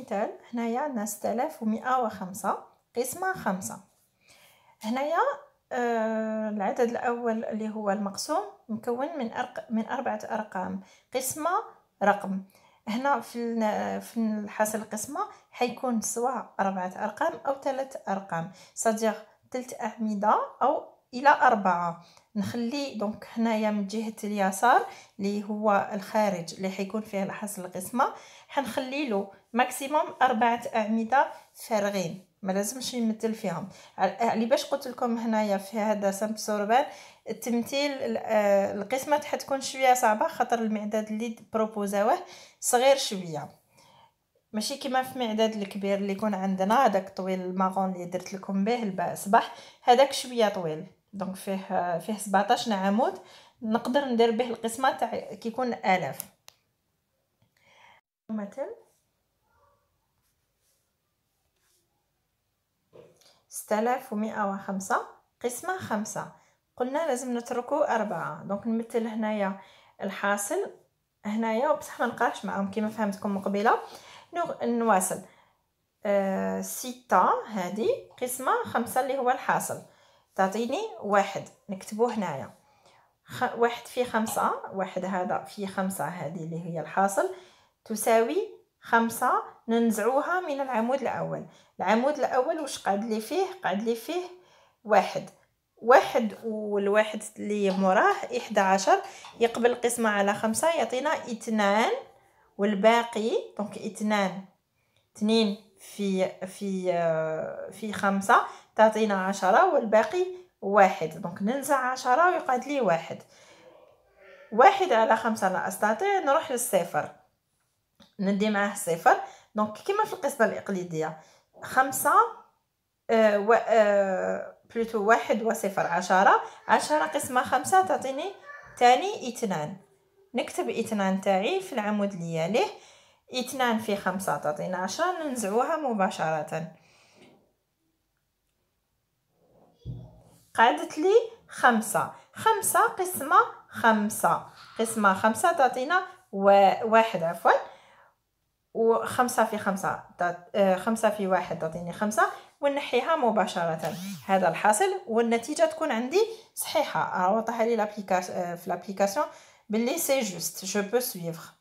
مثال هنايا عندنا 6105 قسمة 5 هنايا آه، العدد الأول اللي هو المقسوم مكون من أرق من أربعة أرقام قسمة رقم هنا في في حاصل القسمة حيكون سواء أربعة أرقام أو ثلاث أرقام صديق ثلاث أعمدة أو إلى أربعة نخلي دونك هنايا من جهه اليسار اللي هو الخارج اللي حيكون فيه الحص القسمه حنخلي له ماكسيموم اربعه اعمده فارغين ما لازمش يمثل فيهم اللي باش قلت لكم هنايا في هذا سمت سوربان التمثيل آه، القسمه حتكون شويه صعبه خاطر المعداد اللي بروبوزاوه صغير شويه ماشي كيما في معداد الكبير اللي يكون عندنا هذاك طويل الماغون اللي درت لكم به الصباح هذاك شويه طويل دونك فيه فيه 17 عمود نقدر ندير به القسمه تاع كيكون الاف مثلا ستالاف ومئة وخمسة قسمة خمسة قلنا لازم نتركو أربعة دونك نمثل هنايا الحاصل هنايا وبصح ما نقراش معاهم كيما فهمتكم من قبيله نواصل آه ستة هذه قسمة خمسة اللي هو الحاصل تعطيني واحد نكتبو هنايا خ... واحد في خمسة واحد هذا في خمسة هذه اللي هي الحاصل تساوي خمسة ننزعوها من العمود الأول العمود الأول واش قعد لي فيه قعد لي فيه واحد واحد والواحد اللي مراه إحدى عشر يقبل القسمة على خمسة يعطينا اثنان والباقي دونك اثنان اثنين في في آه، في خمسة تعطينا عشرة والباقي واحد دونك ننزع عشرة ويقعد لي واحد واحد على خمسة لا أستطيع نروح للصفر ندي معاه صفر دونك كيما في القسمة الإقليدية خمسة آه، و بلوتو آه، واحد وصفر عشرة عشرة قسمة خمسة تعطيني تاني اثنان نكتب اثنان تاعي في العمود اللي يليه اثنان في خمسة تعطينا عشرة ننزعوها مباشرة قعدت لي خمسة خمسة قسمة خمسة قسمة خمسة تعطينا واحد عفوا وخمسة في خمسة آه، خمسة في واحد تعطيني خمسة ونحيها مباشرة هذا الحاصل والنتيجة تكون عندي صحيحة وضحها لي آه، في لابليكاسيون بلي سي جوست جو بو سويفر